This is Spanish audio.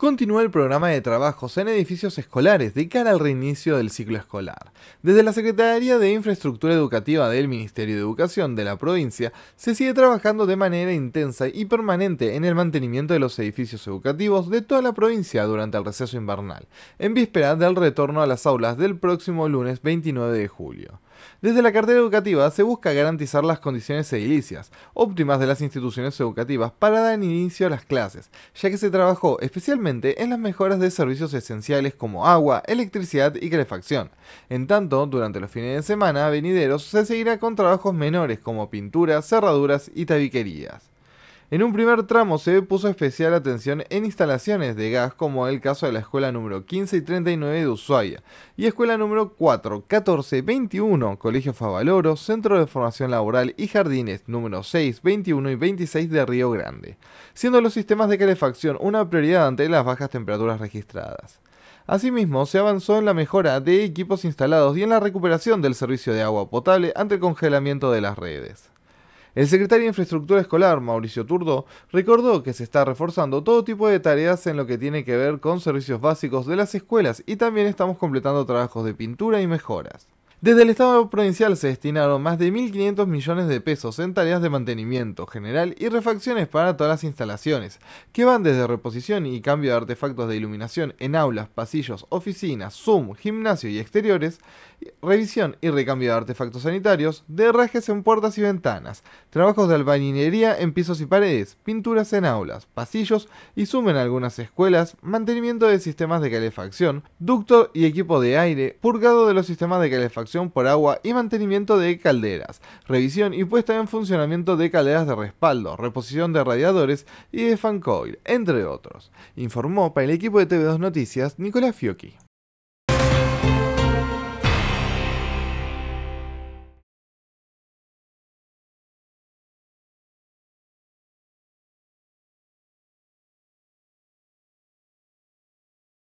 Continúa el programa de trabajos en edificios escolares de cara al reinicio del ciclo escolar. Desde la Secretaría de Infraestructura Educativa del Ministerio de Educación de la provincia, se sigue trabajando de manera intensa y permanente en el mantenimiento de los edificios educativos de toda la provincia durante el receso invernal, en víspera del retorno a las aulas del próximo lunes 29 de julio. Desde la cartera educativa se busca garantizar las condiciones edilicias óptimas de las instituciones educativas para dar inicio a las clases, ya que se trabajó especialmente en las mejoras de servicios esenciales como agua, electricidad y calefacción. En tanto, durante los fines de semana venideros se seguirá con trabajos menores como pinturas, cerraduras y tabiquerías. En un primer tramo se puso especial atención en instalaciones de gas como el caso de la escuela número 15 y 39 de Ushuaia y escuela número 4, 14, 21, Colegio Favaloro, Centro de Formación Laboral y Jardines número 6, 21 y 26 de Río Grande, siendo los sistemas de calefacción una prioridad ante las bajas temperaturas registradas. Asimismo, se avanzó en la mejora de equipos instalados y en la recuperación del servicio de agua potable ante el congelamiento de las redes. El secretario de Infraestructura Escolar, Mauricio Turdo, recordó que se está reforzando todo tipo de tareas en lo que tiene que ver con servicios básicos de las escuelas y también estamos completando trabajos de pintura y mejoras. Desde el Estado provincial se destinaron más de 1.500 millones de pesos en tareas de mantenimiento general y refacciones para todas las instalaciones, que van desde reposición y cambio de artefactos de iluminación en aulas, pasillos, oficinas, Zoom, gimnasio y exteriores, revisión y recambio de artefactos sanitarios, derrajes en puertas y ventanas, trabajos de albañilería en pisos y paredes, pinturas en aulas, pasillos y Zoom en algunas escuelas, mantenimiento de sistemas de calefacción, ducto y equipo de aire, purgado de los sistemas de calefacción por agua y mantenimiento de calderas, revisión y puesta en funcionamiento de calderas de respaldo, reposición de radiadores y de fancoil, entre otros, informó para el equipo de TV2 Noticias Nicolás Fiocchi.